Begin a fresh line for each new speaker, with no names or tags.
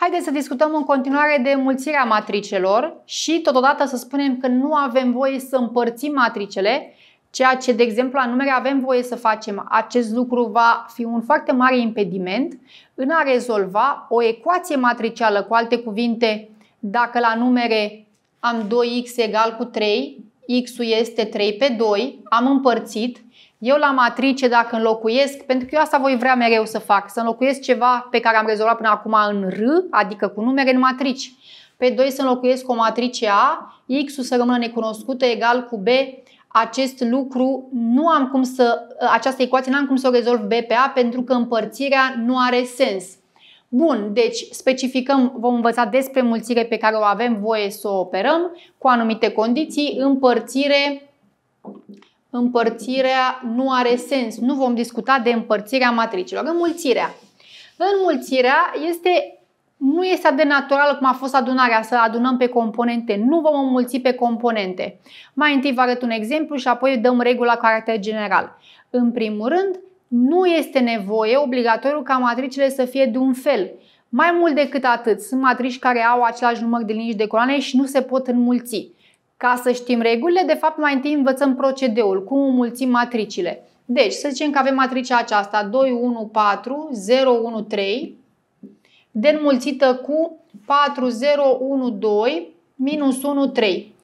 Haideți să discutăm în continuare de mulțirea matricelor și totodată să spunem că nu avem voie să împărțim matricele, ceea ce, de exemplu, la numere avem voie să facem. Acest lucru va fi un foarte mare impediment în a rezolva o ecuație matricială. Cu alte cuvinte, dacă la numere am 2x egal cu 3, x-ul este 3 pe 2, am împărțit eu la matrice, dacă înlocuiesc, pentru că eu asta voi vrea mereu să fac, să înlocuiesc ceva pe care am rezolvat până acum în R, adică cu numere în matrici. Pe 2 să înlocuiesc o matrice A, X-ul să rămână necunoscută egal cu B, acest lucru nu am cum să, această ecuație nu am cum să o rezolv B pe A pentru că împărțirea nu are sens. Bun, deci specificăm, vom învăța despre mulțire pe care o avem voie să o operăm cu anumite condiții, împărțire, împărțirea nu are sens. Nu vom discuta de împărțirea matricilor. Înmulțirea. Înmulțirea este nu este atât de naturală cum a fost adunarea, să adunăm pe componente. Nu vom înmulți pe componente. Mai întâi vă arăt un exemplu și apoi dăm regula caracter general. În primul rând, nu este nevoie obligatoriu ca matricile să fie de un fel. Mai mult decât atât, sunt matrici care au același număr de linii de coloane și nu se pot înmulți. Ca să știm regulile, de fapt mai întâi învățăm procedeul, cum mulțim matricile. Deci, să zicem că avem matricea aceasta 2, 1, 4, 0, 1, 3, denmulțită cu 4, 0, 1, 2, minus 1, 3.